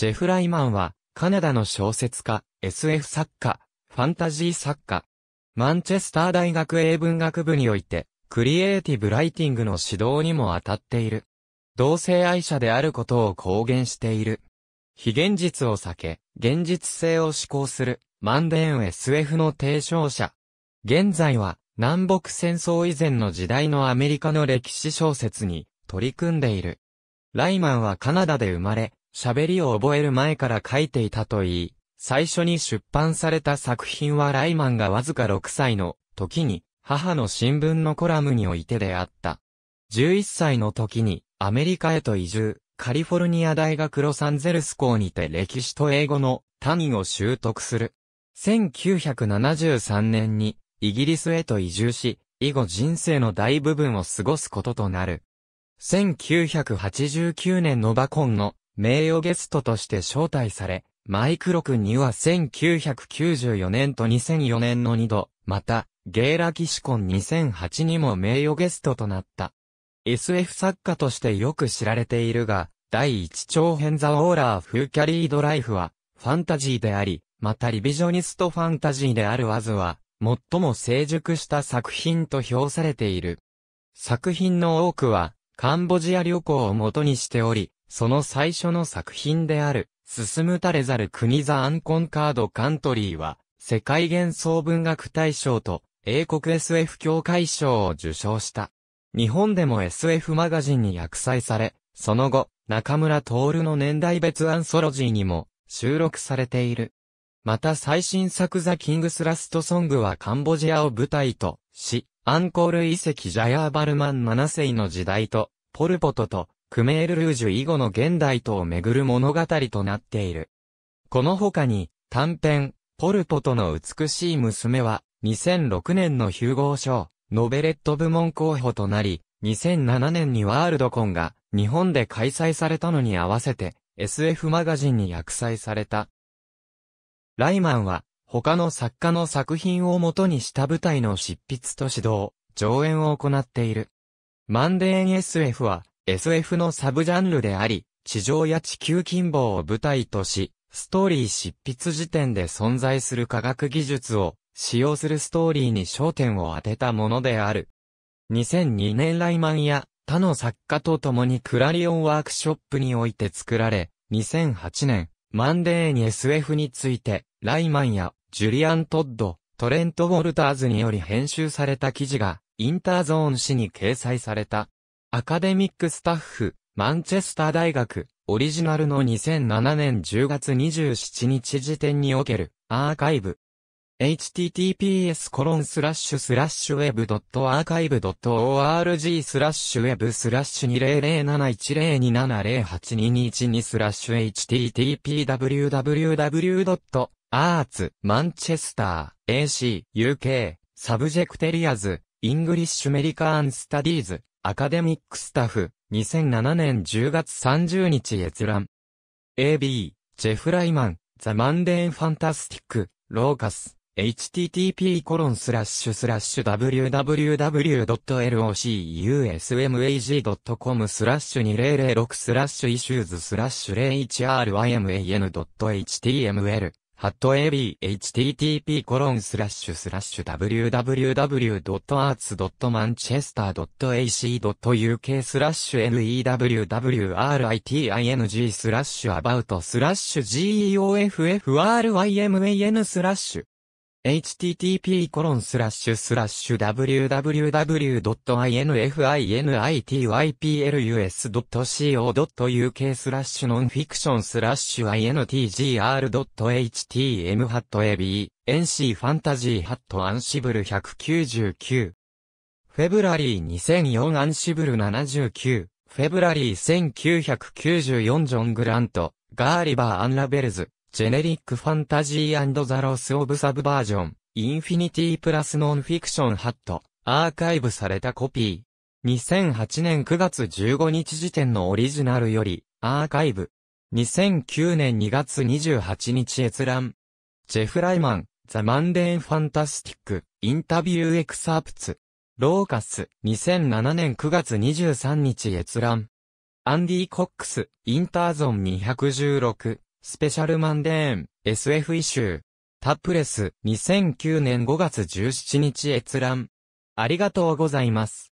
ジェフ・ライマンは、カナダの小説家、SF 作家、ファンタジー作家、マンチェスター大学英文学部において、クリエイティブライティングの指導にも当たっている。同性愛者であることを公言している。非現実を避け、現実性を志向する、マンデーン SF の提唱者。現在は、南北戦争以前の時代のアメリカの歴史小説に取り組んでいる。ライマンはカナダで生まれ、喋りを覚える前から書いていたといい、最初に出版された作品はライマンがわずか6歳の時に母の新聞のコラムにおいてであった。11歳の時にアメリカへと移住、カリフォルニア大学ロサンゼルス校にて歴史と英語の単位を習得する。1973年にイギリスへと移住し、以後人生の大部分を過ごすこととなる。1989年のバコンの名誉ゲストとして招待され、マイクロ君には1994年と2004年の2度、また、ゲーラ騎士コン2008にも名誉ゲストとなった。SF 作家としてよく知られているが、第1長編ザ・オーラー・フー・キャリード・ライフは、ファンタジーであり、またリビジョニストファンタジーであるワズは、最も成熟した作品と評されている。作品の多くは、カンボジア旅行を元にしており、その最初の作品である、進むたれざる国ザ・アンコンカード・カントリーは、世界幻想文学大賞と、英国 SF 協会賞を受賞した。日本でも SF マガジンに訳載され、その後、中村徹の年代別アンソロジーにも収録されている。また最新作ザ・キングス・ラスト・ソングはカンボジアを舞台とし、アンコール遺跡ジャヤーバルマン7世の時代と、ポルポトとクメールルージュ以後の現代とをめぐる物語となっている。この他に、短編、ポルポとの美しい娘は、2006年のヒューゴー賞、ノベレット部門候補となり、2007年にワールドコンが日本で開催されたのに合わせて SF マガジンに訳載された。ライマンは他の作家の作品を元にした舞台の執筆と指導、上演を行っている。マンデーン SF は SF のサブジャンルであり、地上や地球近傍を舞台とし、ストーリー執筆時点で存在する科学技術を使用するストーリーに焦点を当てたものである。2002年ライマンや他の作家と共にクラリオンワークショップにおいて作られ、2008年、マンデーに SF について、ライマンやジュリアン・トッド、トレント・ウォルターズにより編集された記事が、インターゾーン誌に掲載された。アカデミックスタッフ、マンチェスター大学、オリジナルの2007年10月27日時点における、アーカイブ。https w e b a r c h i v e org スラッシュウェブスラッシュ20071027082212スラッシュ httpwww.arts.manchester.ac.uk s u b j e c t a r e a s English American Studies アカデミックスタッフ、2007年10月30日閲覧。AB、ジェフ・ライマン、ザ・マンデーン・ファンタスティック、ローカス、http コロンスラッシュスラッシュ www.locusmag.com スラッシュ2006スラッシュイシューズスラッシュ 01ryman.html ハット a b h t t p コロンススララッッシシュュ w w w a r t s m a n c h e s t e r a c u k スラッシュ newwriting スラッシュ about スラッシュ geoffryn m a スラッシュ http://www.infinityplus.co.uk スラッシュノンフィクションスラッシュ intgr.htm ハット ab nc ファンタジーハットアンシブル199フェブラリー2004アンシブル79フェブラリー1994ジョン・グラント、ガーリバー・アンラベルズ、ジェネリックファンタジーザロスオブサブバージョン、インフィニティプラスノンフィクションハット、アーカイブされたコピー。2008年9月15日時点のオリジナルより、アーカイブ。2009年2月28日閲覧。ジェフ・ライマン、ザ・マンデーン・ファンタスティック、インタビューエクサープツ。ローカス、2007年9月23日閲覧。アンディ・コックス、インターゾン216、スペシャルマンデーン、SF イシュー。タップレス、2009年5月17日閲覧。ありがとうございます。